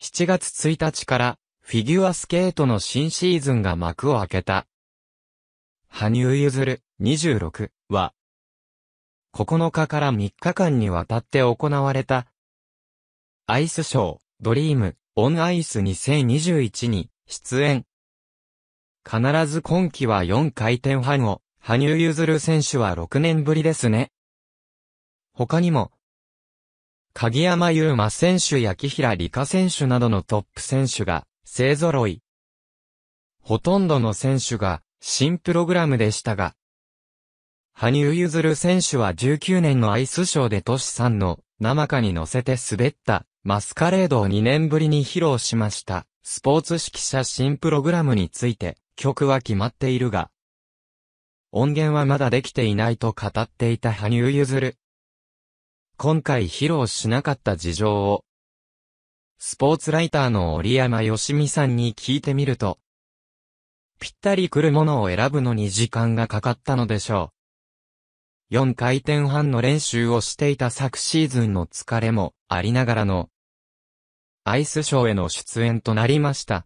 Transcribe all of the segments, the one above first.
7月1日からフィギュアスケートの新シーズンが幕を開けた。羽生結弦26は9日から3日間にわたって行われた。アイスショードリームオンアイス2021に出演。必ず今季は4回転半を、羽生結弦選手は6年ぶりですね。他にも、鍵山優真選手や木平理香選手などのトップ選手が勢揃い。ほとんどの選手が新プログラムでしたが、羽生結弦選手は19年のアイスショーでトシさんの生歌に乗せて滑ったマスカレードを2年ぶりに披露しました。スポーツ指揮者新プログラムについて曲は決まっているが、音源はまだできていないと語っていた羽生結弦今回披露しなかった事情を、スポーツライターの折山し美さんに聞いてみると、ぴったり来るものを選ぶのに時間がかかったのでしょう。4回転半の練習をしていた昨シーズンの疲れもありながらの、アイスショーへの出演となりました。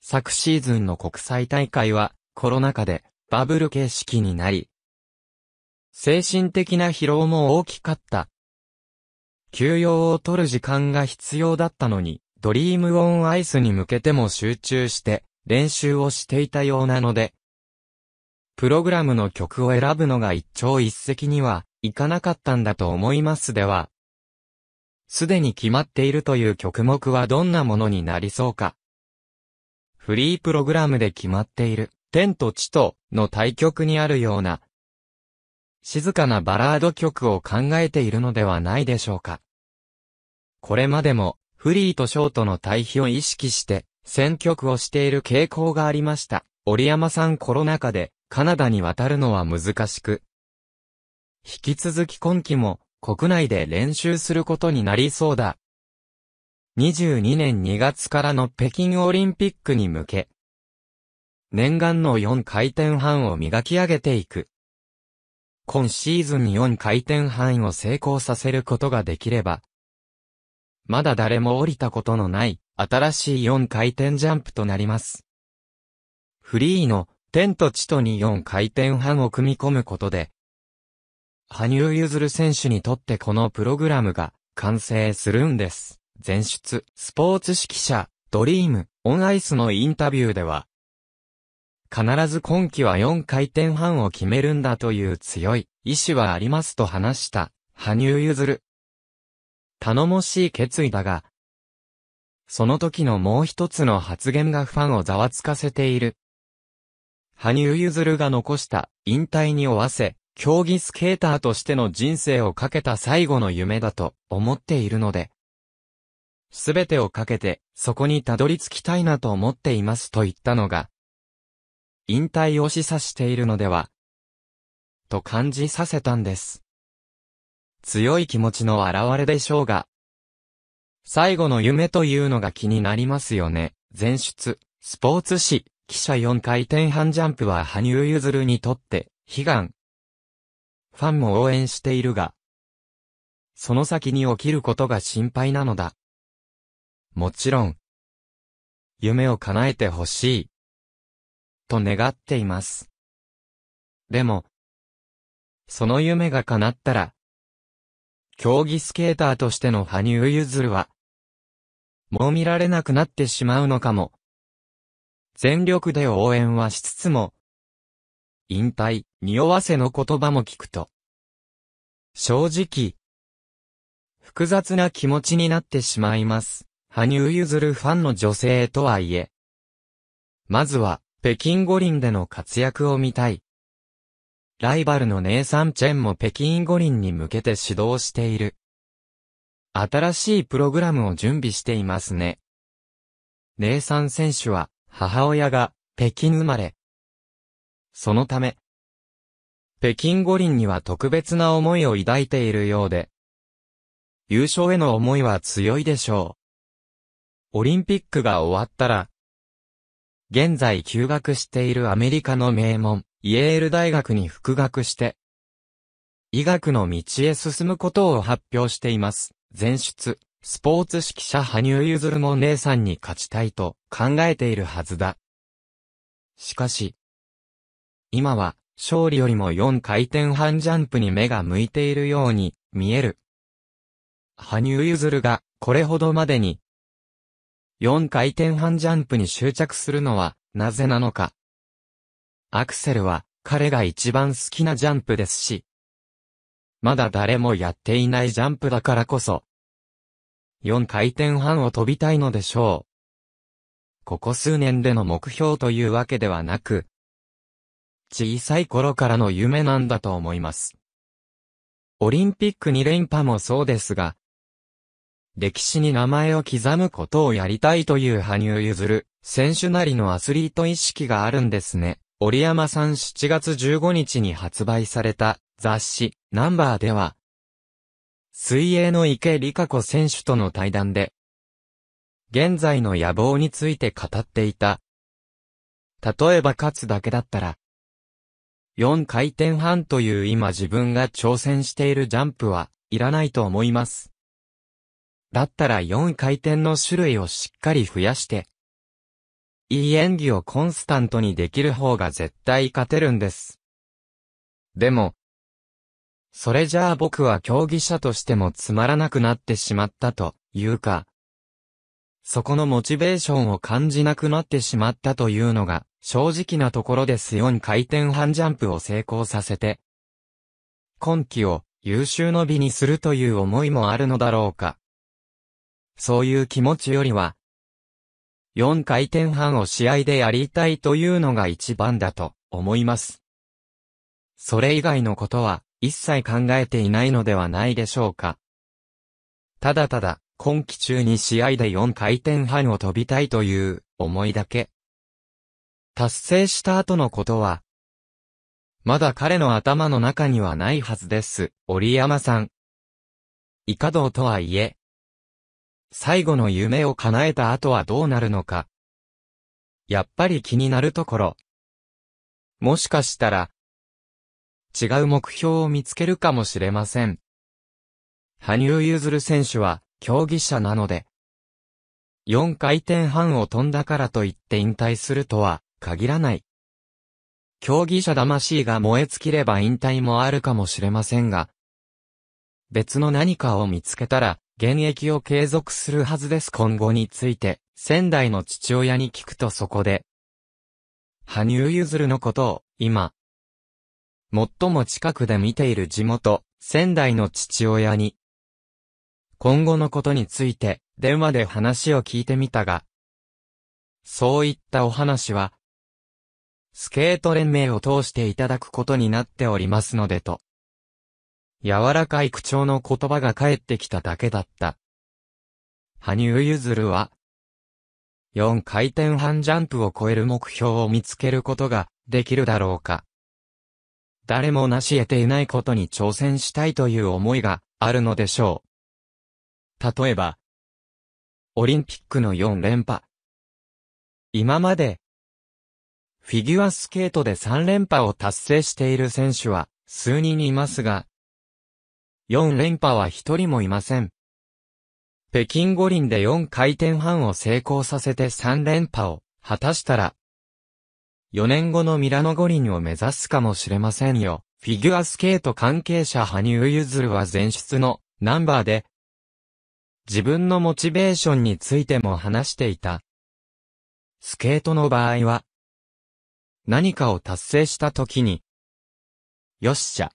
昨シーズンの国際大会はコロナ禍でバブル形式になり、精神的な疲労も大きかった。休養を取る時間が必要だったのに、ドリームオンアイスに向けても集中して練習をしていたようなので、プログラムの曲を選ぶのが一朝一夕にはいかなかったんだと思いますでは、すでに決まっているという曲目はどんなものになりそうか。フリープログラムで決まっている、天と地との対局にあるような静かなバラード曲を考えているのではないでしょうか。これまでも、フリーとショートの対比を意識して、選曲をしている傾向がありました。折山さんコロナ禍で、カナダに渡るのは難しく。引き続き今季も、国内で練習することになりそうだ。22年2月からの北京オリンピックに向け、念願の4回転半を磨き上げていく。今シーズン4回転半を成功させることができれば、まだ誰も降りたことのない、新しい4回転ジャンプとなります。フリーの、天と地とに4回転半を組み込むことで、羽生結弦選手にとってこのプログラムが完成するんです。前出、スポーツ指揮者、ドリーム、オンアイスのインタビューでは、必ず今季は4回転半を決めるんだという強い意志はありますと話した、羽生結弦。頼もしい決意だが、その時のもう一つの発言がファンをざわつかせている。羽生結弦が残した引退に追わせ、競技スケーターとしての人生をかけた最後の夢だと思っているので、すべてをかけてそこにたどり着きたいなと思っていますと言ったのが、引退を示唆しているのでは、と感じさせたんです。強い気持ちの表れでしょうが、最後の夢というのが気になりますよね。前出、スポーツ誌、記者4回転半ジャンプは羽生結弦にとって悲願。ファンも応援しているが、その先に起きることが心配なのだ。もちろん、夢を叶えてほしい。と願っています。でも、その夢が叶ったら、競技スケーターとしての羽生結弦は、もう見られなくなってしまうのかも。全力で応援はしつつも、引退、匂わせの言葉も聞くと、正直、複雑な気持ちになってしまいます。羽生結弦ファンの女性とはいえ。まずは、北京五輪での活躍を見たい。ライバルのネイサン・チェンも北京五輪に向けて指導している。新しいプログラムを準備していますね。ネイサン選手は母親が北京生まれ。そのため、北京五輪には特別な思いを抱いているようで、優勝への思いは強いでしょう。オリンピックが終わったら、現在休学しているアメリカの名門、イェール大学に復学して、医学の道へ進むことを発表しています。前出、スポーツ指揮者羽生結弦も姉さんに勝ちたいと考えているはずだ。しかし、今は勝利よりも4回転半ジャンプに目が向いているように見える。羽生結弦がこれほどまでに4回転半ジャンプに執着するのは、なぜなのか。アクセルは、彼が一番好きなジャンプですし。まだ誰もやっていないジャンプだからこそ。4回転半を飛びたいのでしょう。ここ数年での目標というわけではなく、小さい頃からの夢なんだと思います。オリンピック2連覇もそうですが、歴史に名前を刻むことをやりたいという羽生結弦、選手なりのアスリート意識があるんですね。折山さん7月15日に発売された雑誌、ナンバーでは、水泳の池里香子選手との対談で、現在の野望について語っていた。例えば勝つだけだったら、4回転半という今自分が挑戦しているジャンプはいらないと思います。だったら4回転の種類をしっかり増やして、いい演技をコンスタントにできる方が絶対勝てるんです。でも、それじゃあ僕は競技者としてもつまらなくなってしまったというか、そこのモチベーションを感じなくなってしまったというのが、正直なところです4回転半ジャンプを成功させて、今季を優秀の美にするという思いもあるのだろうか。そういう気持ちよりは、4回転半を試合でやりたいというのが一番だと思います。それ以外のことは一切考えていないのではないでしょうか。ただただ、今季中に試合で4回転半を飛びたいという思いだけ。達成した後のことは、まだ彼の頭の中にはないはずです。折山さん。以下道とはいえ、最後の夢を叶えた後はどうなるのか。やっぱり気になるところ。もしかしたら、違う目標を見つけるかもしれません。羽生結弦選手は、競技者なので、4回転半を飛んだからといって引退するとは、限らない。競技者魂が燃え尽きれば引退もあるかもしれませんが、別の何かを見つけたら、現役を継続するはずです今後について、仙台の父親に聞くとそこで、羽生結弦のことを、今、最も近くで見ている地元、仙台の父親に、今後のことについて、電話で話を聞いてみたが、そういったお話は、スケート連盟を通していただくことになっておりますのでと。柔らかい口調の言葉が返ってきただけだった。羽生結弦は、4回転半ジャンプを超える目標を見つけることができるだろうか。誰も成し得ていないことに挑戦したいという思いがあるのでしょう。例えば、オリンピックの4連覇。今まで、フィギュアスケートで3連覇を達成している選手は数人いますが、4連覇は一人もいません。北京五輪で4回転半を成功させて3連覇を果たしたら、4年後のミラノ五輪を目指すかもしれませんよ。フィギュアスケート関係者羽生結弦は前出のナンバーで、自分のモチベーションについても話していた。スケートの場合は、何かを達成した時に、よっしゃ、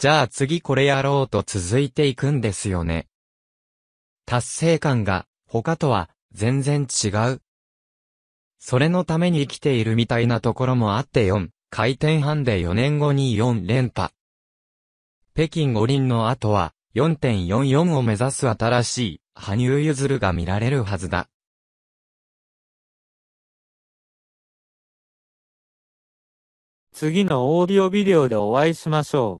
じゃあ次これやろうと続いていくんですよね。達成感が他とは全然違う。それのために生きているみたいなところもあって4、回転半で4年後に4連覇。北京五輪の後は4.44を目指す新しい羽生結弦が見られるはずだ。次のオーディオビデオでお会いしましょう。